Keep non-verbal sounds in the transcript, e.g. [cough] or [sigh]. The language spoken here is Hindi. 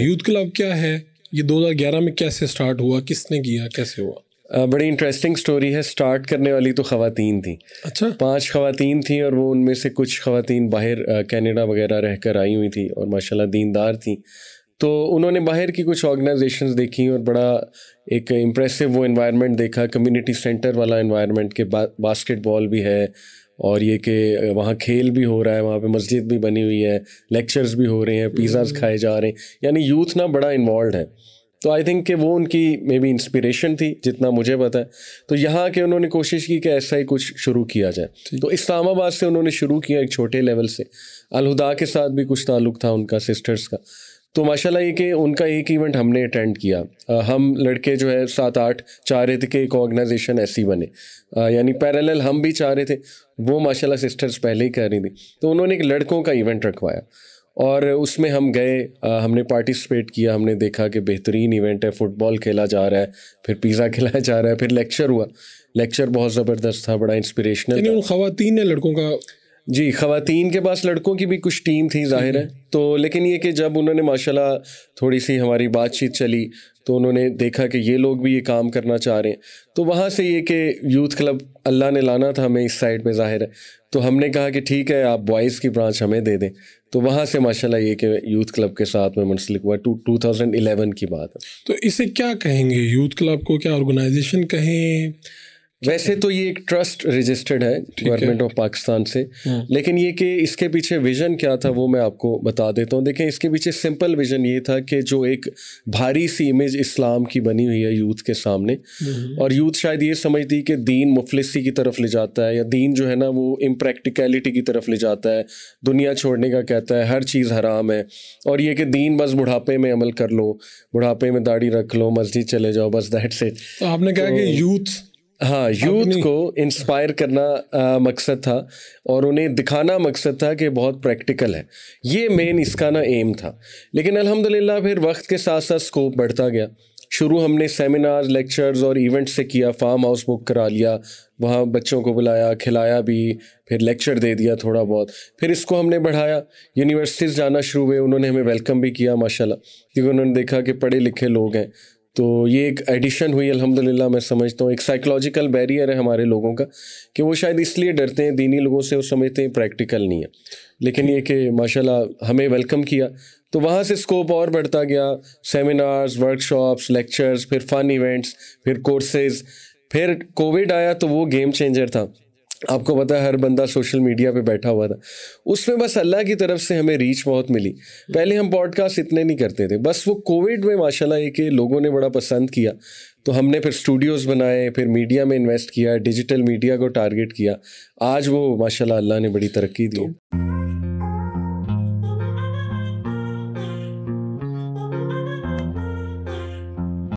यूथ क्लब क्या है ये 2011 में कैसे स्टार्ट हुआ किसने किया कैसे हुआ बड़ी इंटरेस्टिंग स्टोरी है स्टार्ट करने वाली तो खातन थी अच्छा पांच खातन थी और वो उनमें से कुछ खातन बाहर कनाडा वगैरह रहकर आई हुई थी और माशाल्लाह दीनदार थी तो उन्होंने बाहर की कुछ ऑर्गेनाइजेशंस देखी और बड़ा एक इम्प्रेसिव वो इन्वायरमेंट देखा कम्युनिटी सेंटर वाला इन्वायरमेंट के बा, बास्केटबॉल भी है और ये कि वहाँ खेल भी हो रहा है वहाँ पे मस्जिद भी बनी हुई है लेक्चर्स भी हो रहे हैं पिज़्ज़ाज हम्म। खाए जा रहे हैं यानी यूथ ना बड़ा इन्वॉल्व है तो आई थिंक कि वो उनकी मे बी इंस्पिरेशन थी जितना मुझे पता है तो यहाँ के उन्होंने कोशिश की कि ऐसा ही कुछ शुरू किया जाए तो इस्लामाबाद से उन्होंने शुरू किया एक छोटे लेवल से अलहुदा के साथ भी कुछ ताल्लुक था उनका सिस्टर्स का तो माशाल्लाह ये कि उनका एक इवेंट हमने अटेंड किया आ, हम लड़के जो है सात आठ चाह रहे थे कि एक ऑर्गेनाइजेशन ऐसी बने यानी पैरेलल हम भी चाह रहे थे वो माशाल्लाह सिस्टर्स पहले ही कह रही थी तो उन्होंने एक लड़कों का इवेंट रखवाया और उसमें हम गए आ, हमने पार्टिसिपेट किया हमने देखा कि बेहतरीन इवेंट है फुटबॉल खेला जा रहा है फिर पिज़्ज़ा [laughs] खिलाया जा रहा है फिर लेक्चर हुआ लेक्चर बहुत ज़बरदस्त था बड़ा इंस्परेशनल खातन ने लड़कों का जी खातन के पास लड़कों की भी कुछ टीम थी जाहिर है हम्म। तो लेकिन ये कि जब उन्होंने माशाल्लाह थोड़ी सी हमारी बातचीत चली तो उन्होंने देखा कि ये लोग भी ये काम करना चाह रहे हैं तो वहाँ से ये कि यूथ क्लब अल्लाह ने लाना था हमें इस साइड में जाहिर है तो हमने कहा कि ठीक है आप बॉयज़ की ब्रांच हमें दे दें तो वहाँ से माशाला ये कि यूथ क्लब के साथ में मुंसलिक हुआ टू टू थाउजेंड की बात है तो इसे क्या कहेंगे यूथ क्लब को क्या ऑर्गेनाइजेशन कहें वैसे तो ये एक ट्रस्ट रजिस्टर्ड है गवर्नमेंट ऑफ पाकिस्तान से हाँ। लेकिन ये कि इसके पीछे विजन क्या था वो मैं आपको बता देता हूँ देखें इसके पीछे सिंपल विजन ये था कि जो एक भारी सी इमेज इस्लाम की बनी हुई है यूथ के सामने हम्म। और यूथ शायद ये समझती कि दीन मुफलिसी की तरफ ले जाता है या दीन जो है ना वो इम्प्रैक्टिकलिटी की तरफ ले जाता है दुनिया छोड़ने का कहता है हर चीज़ हराम है और ये कि दीन बस बुढ़ापे में अमल कर लो बुढ़ापे में दाढ़ी रख लो मस्जिद चले जाओ बस दैट से तो आपने कहा तो कि यूथ हाँ यूथ को इंस्पायर करना आ, मकसद था और उन्हें दिखाना मकसद था कि बहुत प्रैक्टिकल है ये मेन इसका ना एम था लेकिन अल्हम्दुलिल्लाह फिर वक्त के साथ साथ स्कोप बढ़ता गया शुरू हमने सेमिनार लेक्चर्स और इवेंट्स से किया फार्म हाउस बुक करा लिया वहाँ बच्चों को बुलाया खिलाया भी फिर लेक्चर दे दिया थोड़ा बहुत फिर इसको हमने बढ़ाया यूनिवर्सिटीज़ जाना शुरू हुए उन्होंने हमें वेलकम भी किया माशाल्लाह क्योंकि उन्होंने देखा कि पढ़े लिखे लोग हैं तो ये एक एडिशन हुई अल्हम्दुलिल्लाह मैं समझता हूँ एक साइकोलॉजिकल बैरियर है हमारे लोगों का कि वो शायद इसलिए डरते हैं दीनी लोगों से और समझते हैं प्रैक्टिकल नहीं है लेकिन ये कि माशाल्लाह हमें वेलकम किया तो वहाँ से स्कोप और बढ़ता गया सेमिनार्स वर्कशॉप्स लेक्चर्स फिर फन इवेंट्स फिर कोर्सेज फिर कोविड आया तो वो गेम चेंजर था आपको पता है हर बंदा सोशल मीडिया पे बैठा हुआ था उसमें बस अल्लाह की तरफ से हमें रीच बहुत मिली पहले हम पॉडकास्ट इतने नहीं करते थे बस वो कोविड में माशाल्लाह ये कि लोगों ने बड़ा पसंद किया तो हमने फिर स्टूडियोज़ बनाए फिर मीडिया में इन्वेस्ट किया डिजिटल मीडिया को टारगेट किया आज वो माशाल्लाह अल्लाह ने बड़ी तरक्की दी तो,